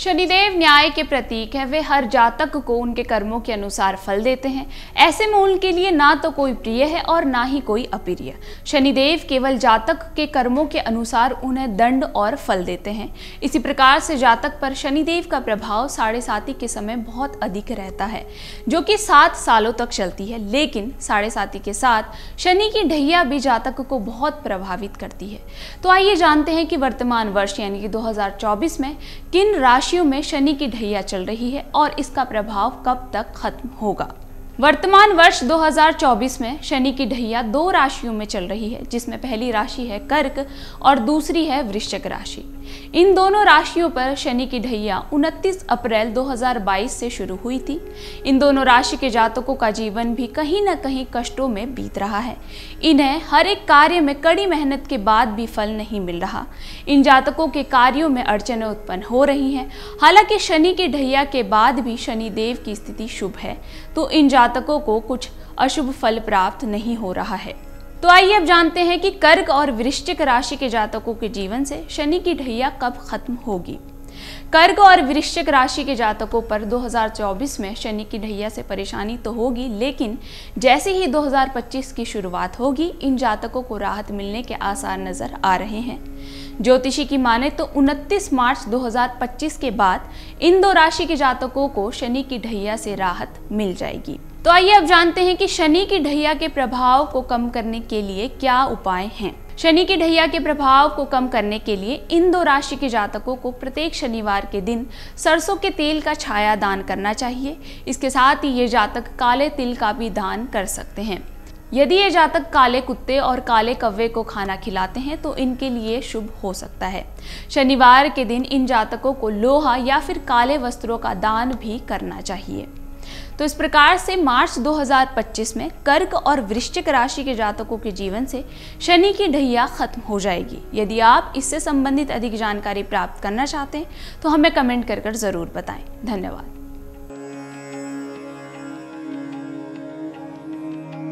शनिदेव न्याय के प्रतीक है वे हर जातक को उनके कर्मों के अनुसार फल देते हैं ऐसे में उनके लिए ना तो कोई प्रिय है और ना ही कोई अप्रिय शनिदेव केवल जातक के कर्मों के अनुसार उन्हें दंड और फल देते हैं इसी प्रकार से जातक पर शनिदेव का प्रभाव साढ़े साथी के समय बहुत अधिक रहता है जो कि सात सालों तक चलती है लेकिन साढ़े साथी के साथ शनि की ढैया भी जातक को बहुत प्रभावित करती है तो आइए जानते हैं कि वर्तमान वर्ष यानी कि दो में किन राशि राशियों में शनि की ढैया चल रही है और इसका प्रभाव कब तक खत्म होगा वर्तमान वर्ष 2024 में शनि की ढैया दो राशियों में चल रही है जिसमें पहली राशि है कर्क और दूसरी है वृश्चिक राशि इन दोनों राशियों पर शनि की ढैया 29 अप्रैल 2022 से शुरू हुई थी इन दोनों राशि के जातकों का जीवन भी कहीं ना कहीं कष्टों में बीत रहा है इन्हें हर एक कार्य में कड़ी मेहनत के बाद भी फल नहीं मिल रहा इन जातकों के कार्यों में अड़चने उत्पन्न हो रही हैं हालांकि शनि की ढैया के बाद भी शनि देव की स्थिति शुभ है तो इन जातकों को कुछ अशुभ फल प्राप्त नहीं हो रहा है तो आइए अब जानते हैं कि कर्क और वृश्चिक राशि के जातकों के जीवन से शनि की ढैया कब खत्म होगी कर्क और वृश्चिक राशि के जातकों पर 2024 में शनि की ढैया से परेशानी तो होगी लेकिन जैसे ही 2025 की शुरुआत होगी इन जातकों को राहत मिलने के आसार नज़र आ रहे हैं ज्योतिषी की माने तो 29 मार्च 2025 के बाद इन दो राशि के जातकों को शनि की ढैया से राहत मिल जाएगी तो आइए अब जानते हैं कि शनि की ढैया के प्रभाव को कम करने के लिए क्या उपाय हैं शनि की ढैया के प्रभाव को कम करने के लिए इन दो राशि के जातकों को प्रत्येक शनिवार के दिन सरसों के तेल का छाया दान करना चाहिए इसके साथ ही ये जातक काले तिल का भी दान कर सकते हैं यदि ये जातक काले कुत्ते और काले कव्वे को खाना खिलाते हैं तो इनके लिए शुभ हो सकता है शनिवार के दिन इन जातकों को लोहा या फिर काले वस्त्रों का दान भी करना चाहिए तो इस प्रकार से मार्च 2025 में कर्क और वृश्चिक राशि के जातकों के जीवन से शनि की ढहिया खत्म हो जाएगी यदि आप इससे संबंधित अधिक जानकारी प्राप्त करना चाहते हैं तो हमें कमेंट कर कर ज़रूर बताएं धन्यवाद